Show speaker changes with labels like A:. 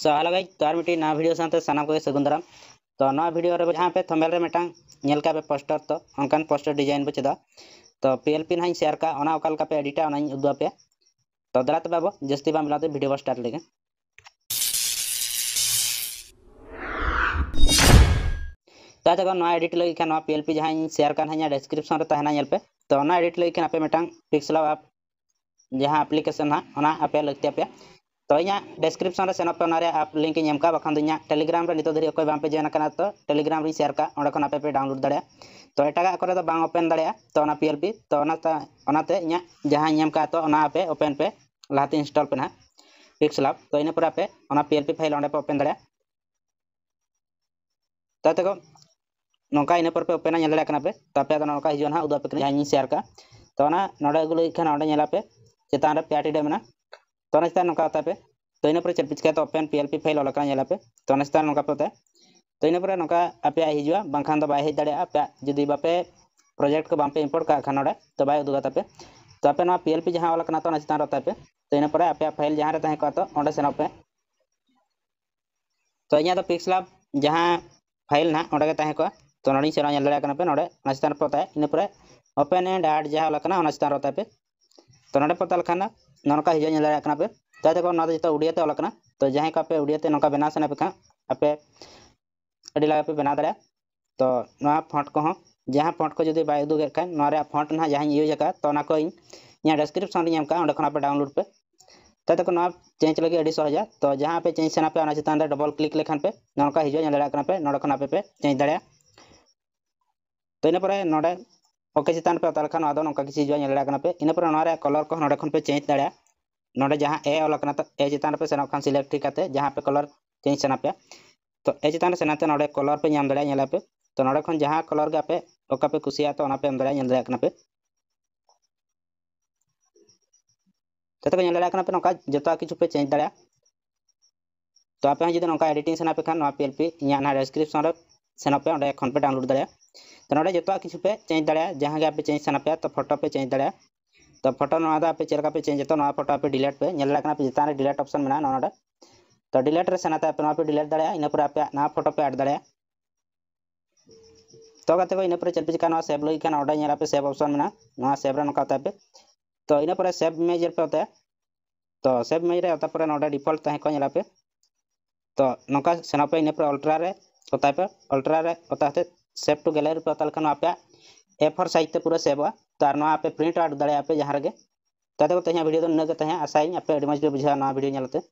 A: सो hello guys तो आर मिटी ना वीडियो साथे सनम के सुगंधराम तो ना तो वीडियो रे जहां पे थंबनेल रे मेटांग नेल का पे पोस्टर तो अंकन पोस्टर डिजाइन बचदा तो पीएलपी नहीं शेयर का ओना ओकल का पे एडिट आ नहीं उदवा पे तो दरात बाबू जस्ती बा मिला तो वीडियो स्टार्ट लेके तो आज का नया एडिट लगे का नया पीएलपी जहां शेयर का है डिस्क्रिप्शन रे तहना नेल पे तो नया एडिट लगे के आप मेटांग पिक्सेल आप जहां एप्लीकेशन है ओना आप लगते आप तो यहाँ डिस्क्रिप्शन सेनपे आप लिंक एम का बाखान दो टेलीग्राम नित धरी अकोय बापे जॉइन करना तो टेलीग्राम रही शेयर का अंक आप डाउनलोड दाया तो एटागा करे बांग ओपन दाड़ा तो पी एल पी तो इंटर तो आपे ओपन पे लाते इंस्टॉल पे ना पिक्स लाभ तो इन पर आप पी एल पी फाइल पे ओपन दाया तो तक नौका इन पर पे ओपन दाड़ा पे तो आप नौका हजू ना उदा पे शेयर का तो ना नोड़े अगुल चितान पे आटी डे तो अनस्तार नौका होता है पे तो इन पर चलपिच तो अपन पी एल पी फाइल अलग पे तो अनस्तार नौका पे होता तो इन पर नौका आपे आ बाखान तो बाई हे दड़े आप जदी बापे प्रोजेक्ट को बापे इम्पोर्ट का खाना तो बाय उदुगा तापे तो आपे पी एल पी जहाँ अलग तो अनस्तार होता है पे तो इन पर आपे फाइल जहाँ रहता है तो ओंडे पे तो यहाँ तो पिक्सल जहाँ फाइल ना अंडे के तो नड़ी से ना पे नोडे अनस्तार पे है इन पर ओपन एंड ऐड जहाँ वाला कना पे तो, तो, तो, हाँ, तो ना पता लखान ना हजे दिन पे जहाँ तक जो उड़िया ऑल तो जहाँ का उड़िया ना बना सेना पे खान आपे लगे पे बना दारे तो ना फंट को जहाँ फंट को जो बै उदूगे खान फंट ना जहाँ यूज कर तो को डेस्क्रिप्शन अंडेखना पे डाउनलोड पे जहाँ तक चेंज लगे सहजा तो जहाँ पे चेंज सेना पे चितान डबल क्लिक लेखान पे ना हजे दिन पे ना पे चेंज दाया तो इन ना ओके चितान पे उतार खान आदो नोका किसी जो नेलड़ा कना पे इन पर नरे कलर को नडे खन पे चेंज दड़ा नडे जहां ए ओला कना तो ए चितान पे सेना खान सिलेक्ट करते जहां पे कलर चेंज सेना पे तो ए चितान सेना ते नडे कलर पे नाम दड़ा नेला पे तो नडे खन जहां कलर गा पे ओका पे कुसिया तो ना पे अंदर नेल नेलड़ा कना पे तो नेलड़ा कना पे नोका जता किछु पे चेंज दड़ा तो आपे जदि नका एडिटिंग सेना पे खान नोआ पीएलपी इया ना डिस्क्रिप्शन रे सेनापे ᱯᱮ ᱚᱸᱰᱮ पे डाउनलोड ᱰᱟᱣᱩᱱᱞᱳᱰ जो कि पे चेज ᱠᱤᱪᱷᱩ ᱯᱮ ᱪᱮᱧᱡᱽ ᱫᱟᱲᱮᱭᱟᱜᱼᱟ ᱡᱟᱦᱟᱸ ᱜᱮ ᱟᱯᱮ ᱪᱮᱧᱡᱽ ᱥᱟᱱᱟ ᱯᱮᱭᱟ ᱛᱚ तो फोटो ना आप चेक पे चेंज तो ना फोटो आप डिलीट पे नेल पे चितान डिलीट ऑप्शन में ना नोडे तो डिलीट रे सेना पे ना पे डिलीट दड़े इन पर आप ना फोटो पे ऐड दड़े तो गते इन पर चल पे काना सेव लई काना ओडा नेल पे सेव ऑप्शन में ना ना सेव पे तो इन पर सेव मेजर पे होता है तो सेव मेजर होता पर नोडे डिफॉल्ट को नेल पे तो नका सेना पे इन पर अल्ट्रा रे ಒತ್ತಾಯಪ್ಪ ಅಲ್ಟ್ರಾ ಒತ್ತಾತೆ सेव टू गैलरी पे तलखन आप एफर साइज ते पूरा सेवा तार प्रिंट आउट दड़े पे जहाँ रगे तते को तहिया वीडियो आप एडवांस वीडियो बुझा ना वीडियो नलते